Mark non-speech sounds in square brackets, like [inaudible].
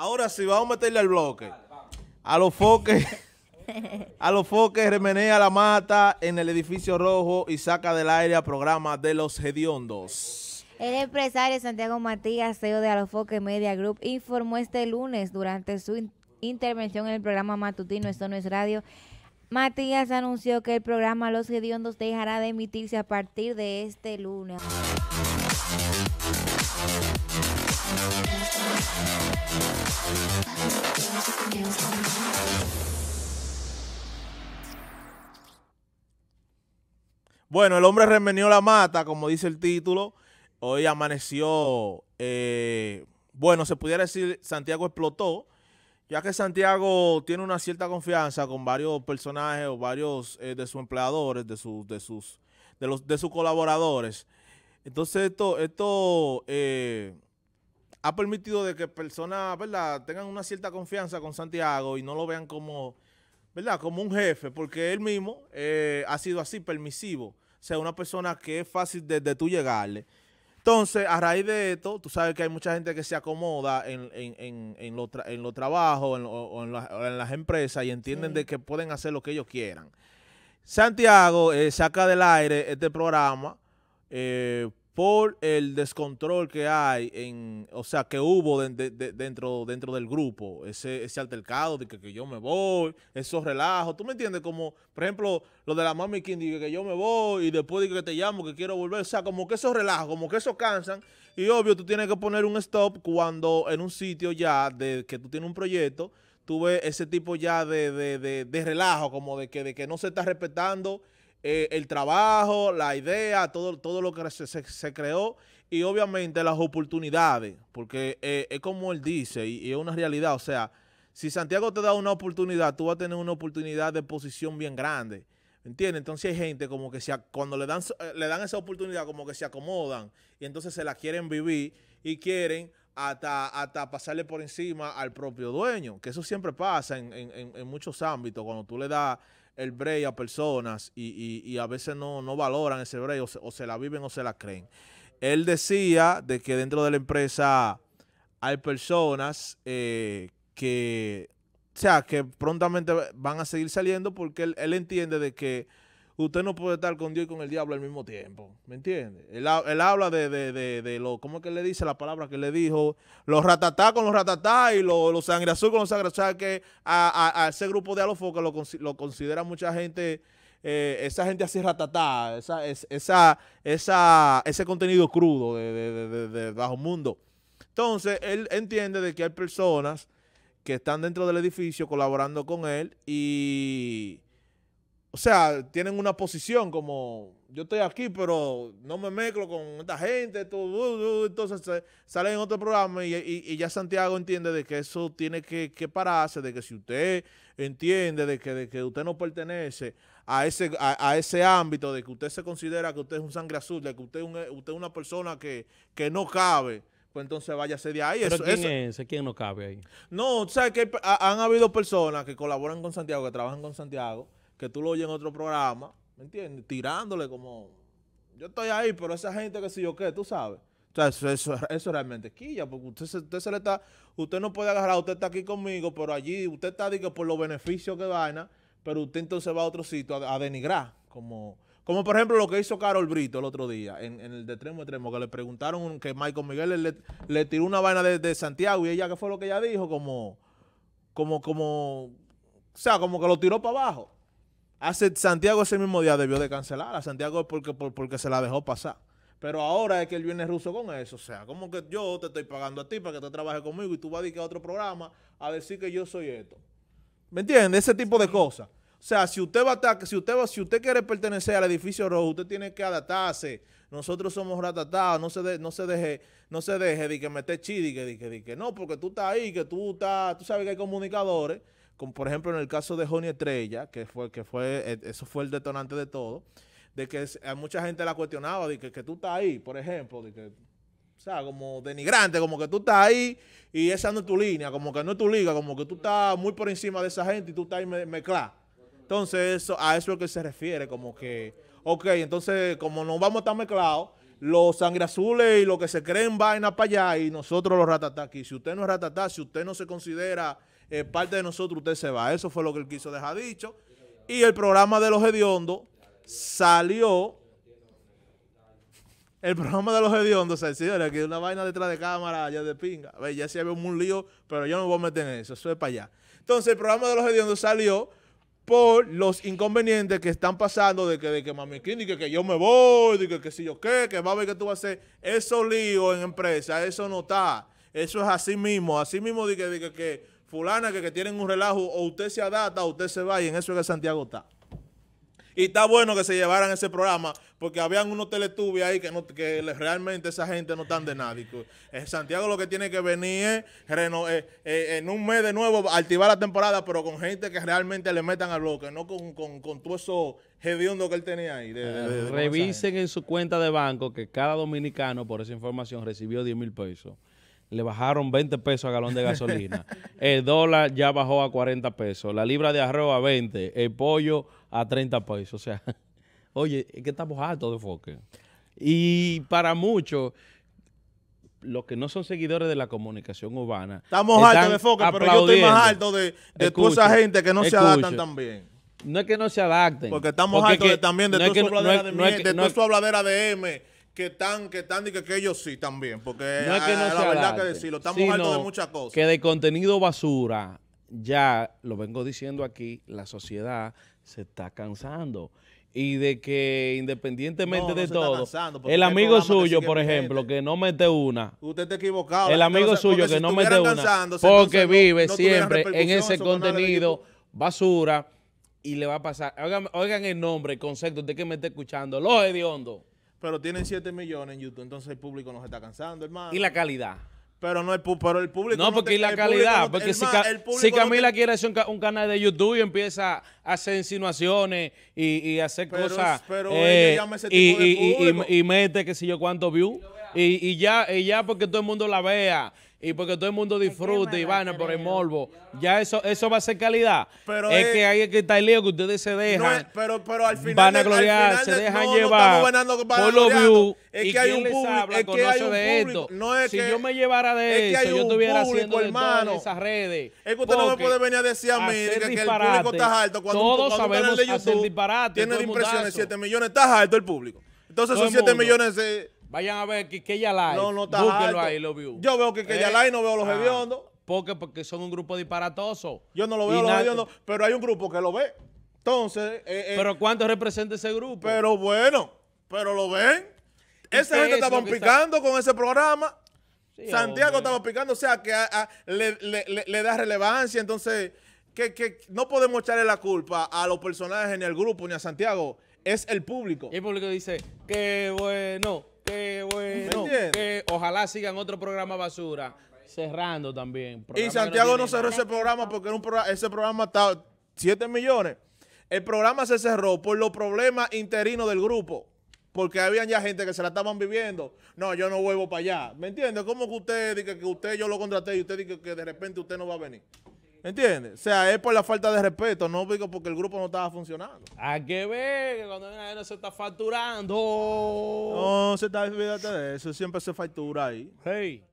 Ahora sí, vamos a meterle al bloque. A los foques. [laughs] A los foques remenea la mata en el edificio rojo y saca del aire el programa de los hediondos. El empresario Santiago Matías, CEO de Alofoque Media Group, informó este lunes durante su intervención en el programa matutino Esto no es radio. Matías anunció que el programa Los Hediondos dejará de emitirse a partir de este lunes. Bueno, el hombre remenió la mata, como dice el título. Hoy amaneció, eh, bueno, se pudiera decir, Santiago explotó, ya que Santiago tiene una cierta confianza con varios personajes o varios eh, de sus empleadores, de sus, de sus, de los, de sus colaboradores. Entonces esto, esto eh, ha permitido de que personas, ¿verdad?, tengan una cierta confianza con Santiago y no lo vean como, ¿verdad?, como un jefe, porque él mismo eh, ha sido así, permisivo. O sea, una persona que es fácil de, tú llegarle. Entonces, a raíz de esto, tú sabes que hay mucha gente que se acomoda en, en, en, en los lo trabajos o, en las empresas y entienden de que pueden hacer lo que ellos quieran. Santiago eh, saca del aire este programa eh, por el descontrol que hay, en, o sea, que hubo dentro, dentro del grupo, ese, ese altercado de que, yo me voy, esos relajos, ¿tú me entiendes? Como, por ejemplo, lo de la mami que dice que yo me voy y después digo que te llamo, que quiero volver, o sea, como que esos relajos, como que esos cansan y obvio tú tienes que poner un stop cuando en un sitio ya de que tú tienes un proyecto, tú ves ese tipo ya de, de relajo, como de que, de que no se está respetando eh, el trabajo, la idea, todo, todo lo que se, creó y obviamente las oportunidades, porque eh, es como él dice y, es una realidad, o sea, si Santiago te da una oportunidad, tú vas a tener una oportunidad de posición bien grande, ¿entiendes? Entonces hay gente como que cuando le dan, eh, le dan esa oportunidad como que se acomodan y entonces se la quieren vivir y quieren hasta, hasta pasarle por encima al propio dueño, que eso siempre pasa en, en muchos ámbitos, cuando tú le das el break a personas y, a veces no, no valoran ese break o se, la viven o se la creen. Él decía de que dentro de la empresa hay personas eh, que, o sea, que prontamente van a seguir saliendo porque él, él entiende de que usted no puede estar con Dios y con el diablo al mismo tiempo. ¿Me entiende? Él, habla de, lo, ¿cómo es que le dice la palabra que le dijo? Los ratatá con los ratatá y los, los sangre azul con los sangre azul, que a, a, a ese grupo de alofocas lo, lo considera mucha gente, eh, esa gente así ratatá, esa, es, esa, esa, ese contenido crudo de, bajo mundo. Entonces, él entiende de que hay personas que están dentro del edificio colaborando con él y o sea, tienen una posición como yo estoy aquí, pero no me mezclo con esta gente, todo, entonces salen en otro programa y, ya Santiago entiende de que eso tiene que, pararse, de que si usted entiende de que, de que usted no pertenece a ese, a, ese ámbito, de que usted se considera que usted es un sangre azul, de que usted, usted es una persona que, que no cabe, pues entonces váyase de ahí. ¿Pero quién es ¿Quién no cabe ahí? No, o sea, que han habido personas que colaboran con Santiago, que trabajan con Santiago, que tú lo oyes en otro programa, ¿me entiendes? Tirándole como, yo estoy ahí, pero esa gente que sé yo qué, tú sabes. O sea, eso, eso, realmente quilla, porque usted le está, usted no puede agarrar, usted está aquí conmigo, pero allí usted está, digo, por los beneficios que vaina, pero usted entonces va a otro sitio a, denigrar, como... Como por ejemplo lo que hizo Carol Brito el otro día en, el de Tremo Tremo, que le preguntaron que Michael Miguel le, tiró una vaina de, Santiago y ella, ¿qué fue lo que ella dijo? Como, como, como, o sea, como que lo tiró para abajo. Hace, Santiago ese mismo día debió de cancelar a Santiago porque, porque se la dejó pasar. Pero ahora es que él viene ruso con eso. O sea, como que yo te estoy pagando a ti para que tú trabajes conmigo y tú vas a ir a otro programa a decir que yo soy esto. ¿Me entiendes? Ese tipo de cosas. O sea, si usted va a estar, si usted va, si usted quiere pertenecer al edificio rojo, usted tiene que adaptarse. Nosotros somos ratatados, no se no se deje, no se deje de que me esté chidi, que, que, no, porque tú estás ahí, que tú estás, tú sabes que hay comunicadores como por ejemplo en el caso de Joni Estrella, que fue, que fue, eh, eso fue el detonante de todo, de que mucha gente la cuestionaba, de que, que tú estás ahí, por ejemplo, de que o sea, como denigrante, como que tú estás ahí y esa no es tu línea, como que no es tu liga, como que tú estás muy por encima de esa gente y tú estás ahí mezclado. Entonces, eso, a eso es lo que se refiere, como que, ok, entonces, como no vamos a estar mezclados, los sangre azules y lo que se creen vaina para allá y nosotros los ratatá aquí. Si usted no es ratatá, si usted no se considera eh, parte de nosotros usted se va. Eso fue lo que él quiso dejar dicho. Y el programa de los hediondos salió. El programa de los hediondos, señores, aquí una vaina detrás de cámara allá de pinga. A ya si había un lío, pero yo no me voy a meter en eso, eso es para allá. Entonces, el programa de los hediondos salió por los inconvenientes que están pasando de que, de que mami King, que, yo me voy, de que, si yo qué, que va a ver que tú vas a hacer. Eso lío en empresa, eso no está. Eso es así mismo, así mismo de que, de que, que fulana que, tienen un relajo, o usted se adapta o usted se va, y en eso es que Santiago está. Y está bueno que se llevaran ese programa, porque habían unos teletubbies ahí que, que realmente esa gente no están de nadie. Eh, Santiago lo que tiene que venir es eh, eh, en un mes de nuevo activar la temporada, pero con gente que realmente le metan al bloque, no con, con, todo eso hediondo que él tenía ahí. Revisen en su cuenta de banco que cada dominicano por esa información recibió 10 mil pesos le bajaron 20 pesos a galón de gasolina. El dólar ya bajó a 40 pesos. La libra de arroz a 20. El pollo a 30 pesos. O sea, [laughs] oye, es que estamos altos de foque. Y para muchos, los que no son seguidores de la comunicación urbana. Estamos altos de foque, pero yo estoy más alto de, de toda esa gente que no se adaptan también. No es que no se adapten. Porque estamos altos también de tu toda su habladera de M que están, que están, y que, ellos sí también, porque es que la verdad que decirlo, estamos hablando de muchas cosas. Que de contenido basura, ya lo vengo diciendo aquí, la sociedad se está cansando. Y de que independientemente de todo, el amigo suyo, por ejemplo, que no mete una. Usted está equivocado. El amigo suyo que no mete una. Porque vive siempre en ese contenido basura y le va a pasar. Oigan, el nombre, el concepto, usted que me está escuchando, los hediondos. Pero tienen 7 millones en YouTube, entonces el público nos está cansando, hermano. ¿Y la calidad? Pero no el, el público. No, porque la calidad. porque si, Camila quiere hacer un, canal de YouTube y empieza hacer insinuaciones y, y hacer cosas. Eh, tipo y, de y, mete que si yo cuánto view. Y, ya, y ya porque todo el mundo la vea y porque todo el mundo disfrute y van por el morbo. Ya eso eso va a ser calidad. Pero es, que ahí es que está el lío que ustedes se dejan. pero, pero al final van a gloriar, se dejan llevar por los views. Es que hay un público, es que de Esto. No es si que, yo me llevara de eso, yo estuviera haciendo de esas redes. Es que usted no me puede venir a decir a mí que el público está alto cuando todos sabemos de hacer disparate. Tienen impresiones 7 millones, está alto el público. Entonces son 7 millones de... Eh, Vayan a ver que Live. No, no está Yo veo que eh, la no veo los ah, Porque, porque son un grupo disparatoso. Yo no lo veo los hediondos, pero hay un grupo que lo ve. Entonces... Eh, ¿Pero cuánto representa ese grupo? Pero bueno, pero lo ven. Esa gente estaba picando con ese programa. Santiago estaba picando, o sea que le da relevancia, entonces que, no podemos echarle la culpa a los personajes ni al grupo ni a Santiago. Es el público. Y el público dice, qué bueno, qué bueno. Que ojalá sigan otro programa basura. Cerrando también. Y Santiago no, cerró ese programa porque ese programa estaba 7 millones. El programa se cerró por los problemas interinos del grupo. Porque habían ya gente que se la estaban viviendo. No, yo no vuelvo para allá. ¿Me entiendes? ¿Cómo que usted dice que usted yo lo contraté y usted dice que de repente usted no va a venir? ¿Entiendes? O sea, es por la falta de respeto, no digo porque el grupo no estaba funcionando. Hay que ver que cuando viene no se está facturando. No, se está, olvidando de eso, siempre se factura ahí. Hey.